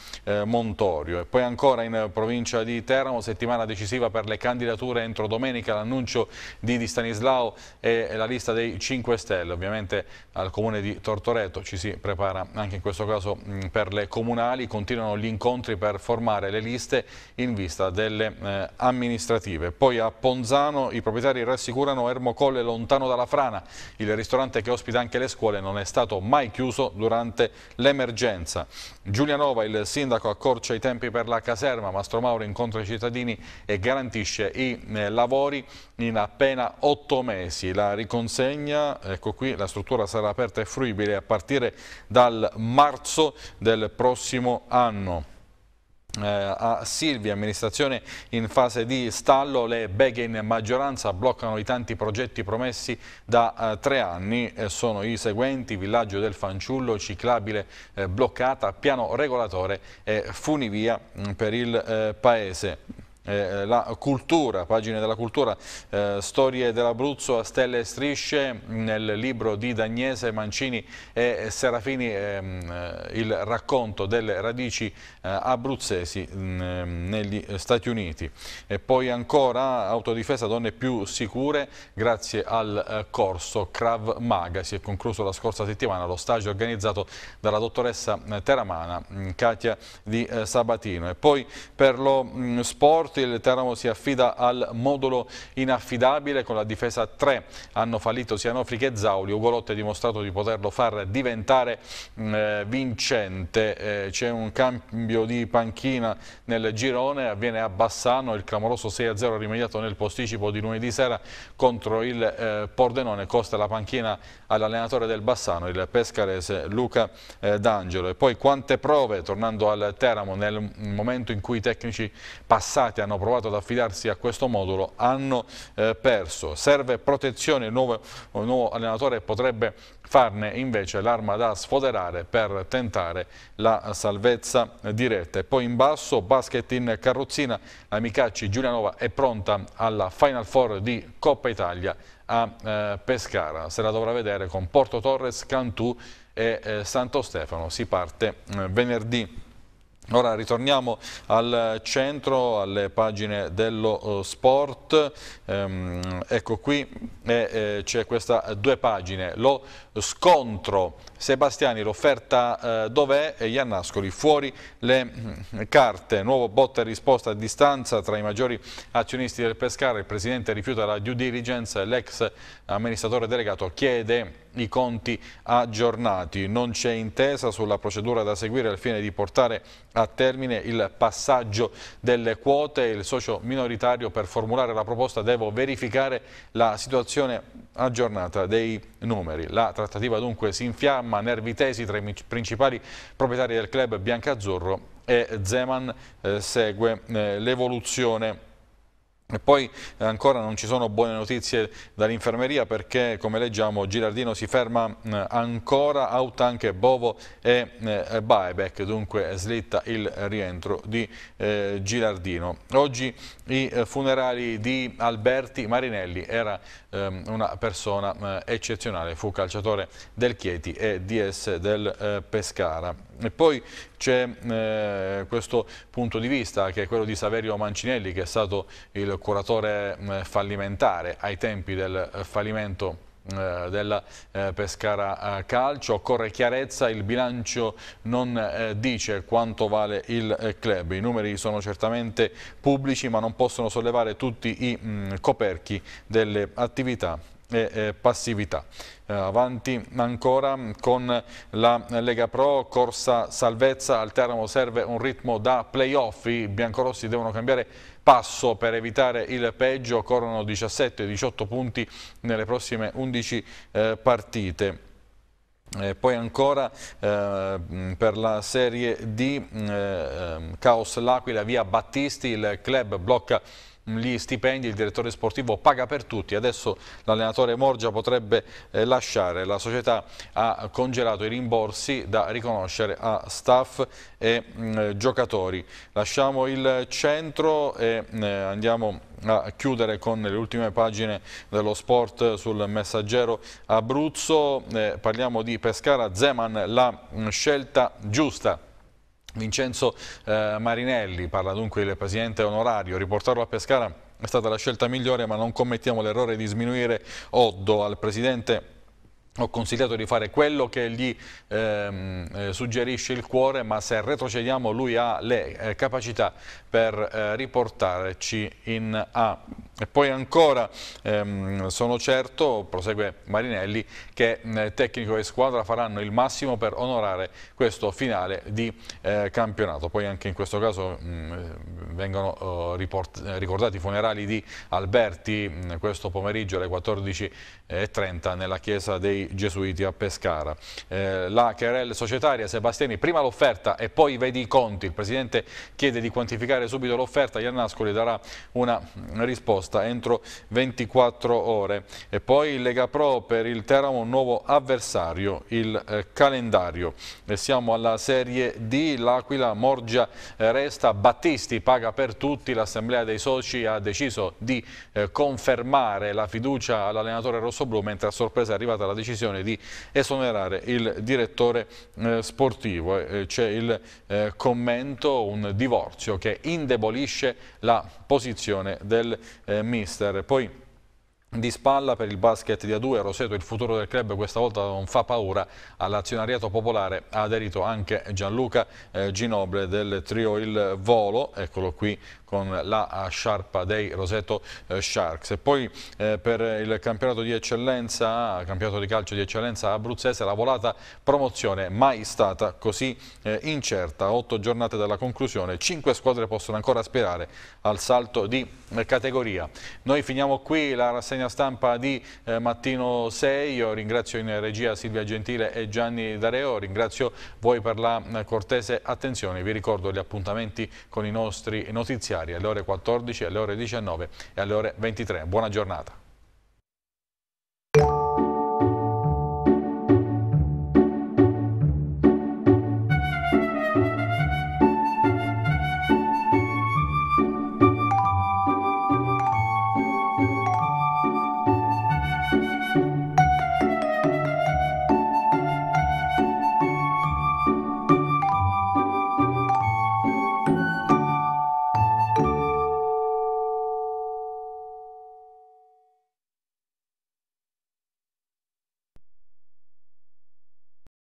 Montorio. E poi ancora in provincia di Teramo, settimana decisiva per le candidature entro domenica, l'annuncio di Di Stanislao e la lista dei 5 Stelle. Ovviamente al comune di Tortoreto ci si prepara anche in questo caso per le comunali comunali, continuano gli incontri per formare le liste in vista delle eh, amministrative. Poi a Ponzano i proprietari rassicurano Ermocolle lontano dalla frana. Il ristorante che ospita anche le scuole non è stato mai chiuso durante l'emergenza. Giulianova, il sindaco, accorcia i tempi per la caserma. Mastro Mauro incontra i cittadini e garantisce i eh, lavori in appena otto mesi. La riconsegna, ecco qui, la struttura sarà aperta e fruibile a partire dal marzo del prossimo prossimo anno. Eh, a Silvia, amministrazione in fase di stallo, le beghe in maggioranza bloccano i tanti progetti promessi da eh, tre anni, eh, sono i seguenti, villaggio del fanciullo, ciclabile eh, bloccata, piano regolatore e funivia mh, mm, per il eh, paese. Eh, eh, la cultura, pagine della cultura, eh, storie dell'Abruzzo a stelle e strisce, mm, nel libro di Dagnese, Mancini e Serafini ehm, eh, il racconto delle radici eh, abruzzesi mh, mm, ehm, negli Stati Uniti. E poi ancora autodifesa donne più sicure grazie al eh, corso Krav Maga, si è concluso la scorsa settimana lo stage organizzato dalla dottoressa Teramana, mm, Katia di Sabatino. E poi per lo mh, sport morti, il Teramo si affida al modulo inaffidabile con la difesa 3. Hanno fallito sia Nofric che Zauli, Ugolotti ha dimostrato di poterlo far diventare mm, eh, vincente. Eh, C'è un cambio di panchina nel girone, avviene a Bassano, il clamoroso 6-0 rimediato nel posticipo di lunedì sera contro il eh, Pordenone, costa la panchina all'allenatore del Bassano, il pescarese Luca eh, D'Angelo. E poi quante prove, tornando al Teramo, nel momento in cui i tecnici passati hanno hanno provato ad affidarsi a questo modulo hanno eh, perso. Serve protezione, il nuovo, il nuovo allenatore potrebbe farne invece l'arma da sfoderare per tentare la salvezza diretta. E poi in basso, basket in carrozzina, Amicacci Giulianova è pronta alla Final Four di Coppa Italia a eh, Pescara. Se la dovrà vedere con Porto Torres, Cantù e eh, Santo Stefano. Si parte eh, venerdì Ora ritorniamo al centro, alle pagine dello eh, sport, ehm, ecco qui eh, eh, c'è queste eh, due pagine, lo scontro Sebastiani l'offerta eh, dov'è e Iannascoli fuori le mh, mm, carte nuovo botta e risposta a distanza tra i maggiori azionisti del Pescara il presidente rifiuta la due diligence l'ex amministratore delegato chiede i conti aggiornati non c'è intesa sulla procedura da seguire al fine di portare a termine il passaggio delle quote il socio minoritario per formulare la proposta devo verificare la situazione aggiornata dei numeri. La trattativa dunque si infiamma, nervi tesi tra i principali proprietari del club biancazzurro e Zeman eh, segue eh, l'evoluzione e poi eh, ancora non ci sono buone notizie dall'infermeria perché come leggiamo Girardino si ferma eh, ancora, out anche Bovo e eh, Baebeck, dunque slitta il rientro di eh, Girardino. Oggi i eh, funerali di Alberti Marinelli, era ehm, una persona eh, eccezionale, fu calciatore del Chieti e DS del Pescara. E poi c'è questo punto di vista che è quello di Saverio Mancinelli che è stato il il curatore mm, fallimentare ai tempi del eh, fallimento eh, della eh, Pescara Calcio. Occorre chiarezza, il bilancio non dice quanto vale il club. I numeri sono certamente pubblici ma non possono sollevare tutti i mm, coperchi delle attività e passività. Eh, avanti ancora con la Lega Pro, corsa salvezza, al Teramo serve un ritmo da playoff, i biancorossi devono cambiare passo per evitare il peggio, corrono 17-18 punti nelle prossime 11 eh, partite. Eh, poi ancora eh, per la Serie D, eh, ehm, Caos L'Aquila via Battisti, il club blocca Mm, gli stipendi, il direttore sportivo paga per tutti, adesso l'allenatore Morgia potrebbe eh, lasciare, la società ha congelato i rimborsi da riconoscere a staff e mh, mm, eh, giocatori. Lasciamo il centro e mh, mm, eh, andiamo a chiudere con le ultime pagine dello sport sul messaggero Abruzzo, eh, parliamo di Pescara, Zeman la mh, scelta giusta Vincenzo eh, Marinelli parla dunque del presidente onorario, riportarlo a Pescara è stata la scelta migliore ma non commettiamo l'errore di sminuire Oddo al presidente ho consigliato di fare quello che gli ehm, eh, suggerisce il cuore, ma se retrocediamo lui ha le eh, capacità per eh, riportarci in A. E poi ancora ehm, sono certo, prosegue Marinelli, che eh, tecnico e squadra faranno il massimo per onorare questo finale di eh, campionato. Poi anche in questo caso mh, vengono oh, ricordati i funerali di Alberti mh, questo pomeriggio alle 14.30 nella chiesa dei Gesuiti a Pescara. Eh, la Cherel societaria Sebastiani, prima l'offerta e poi vedi i conti. Il Presidente chiede di quantificare subito l'offerta, Iannascoli darà una risposta entro 24 ore. E poi Lega Pro per il Teramo, un nuovo avversario, il eh, calendario. E siamo alla Serie D, l'Aquila Morgia resta, Battisti paga per tutti, l'Assemblea dei Soci ha deciso di eh, confermare la fiducia all'allenatore rossoblù, mentre a sorpresa è arrivata la decisione decisione di esonerare il direttore eh, sportivo. Eh, C'è il eh, commento, un divorzio che indebolisce la posizione del eh, mister. Poi di spalla per il basket di A2, Roseto il futuro del club questa volta non fa paura all'azionariato popolare ha aderito anche Gianluca eh, Ginoble del trio Il Volo eccolo qui con la eh, sciarpa dei Roseto eh, Sharks. E poi eh, per il campionato di eccellenza, campionato di calcio di eccellenza abruzzese, la volata promozione mai stata così eh, incerta. Otto giornate dalla conclusione, cinque squadre possono ancora aspirare al salto di eh, categoria. Noi finiamo qui la rassegna stampa di eh, mattino 6. Io ringrazio in regia Silvia Gentile e Gianni Dareo, ringrazio voi per la cortese attenzione. Vi ricordo gli appuntamenti con i nostri notiziari giudiziarie alle ore 14, alle ore 19 e alle ore 23. Buona giornata.